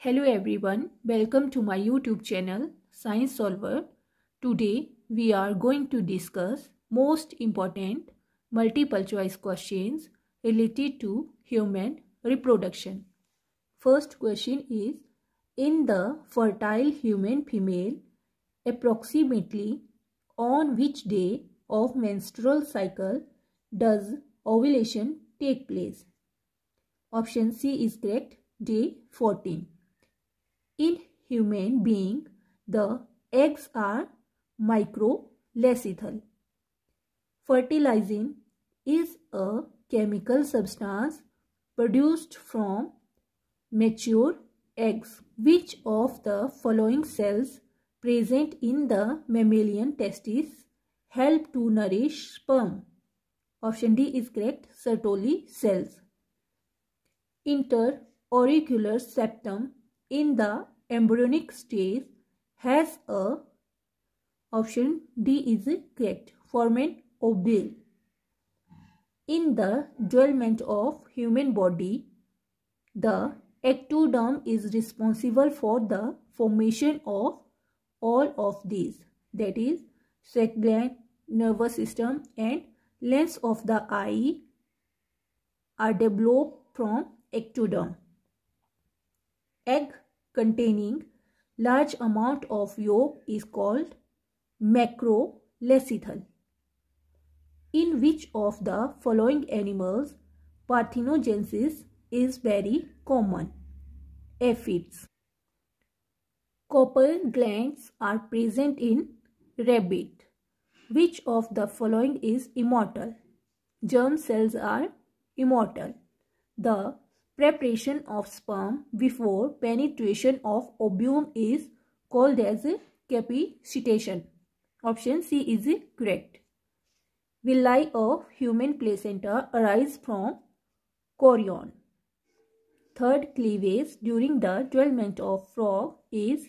Hello everyone, welcome to my YouTube channel Science Solver. Today we are going to discuss most important multiple choice questions related to human reproduction. First question is In the fertile human female, approximately on which day of menstrual cycle does ovulation take place? Option C is correct, day 14. In human being, the eggs are microlacethyl. Fertilizing is a chemical substance produced from mature eggs. Which of the following cells present in the mammalian testes help to nourish sperm? Option D is correct, Sertoli cells. Interauricular septum in the embryonic stage has a option D is correct an ovule in the development of human body the ectoderm is responsible for the formation of all of these that is sweat gland nervous system and lens of the eye are developed from ectoderm egg containing large amount of yolk is called macrolecithal. In which of the following animals parthenogenesis is very common? Aphids. Copper glands are present in rabbit. Which of the following is immortal? Germ cells are immortal. The preparation of sperm before penetration of ovum is called as capacitation. Option C is correct. Will lie of human placenta arise from chorion? Third cleavage during the development month of frog is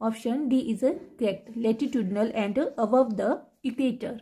option D is correct. Latitudinal and above the equator.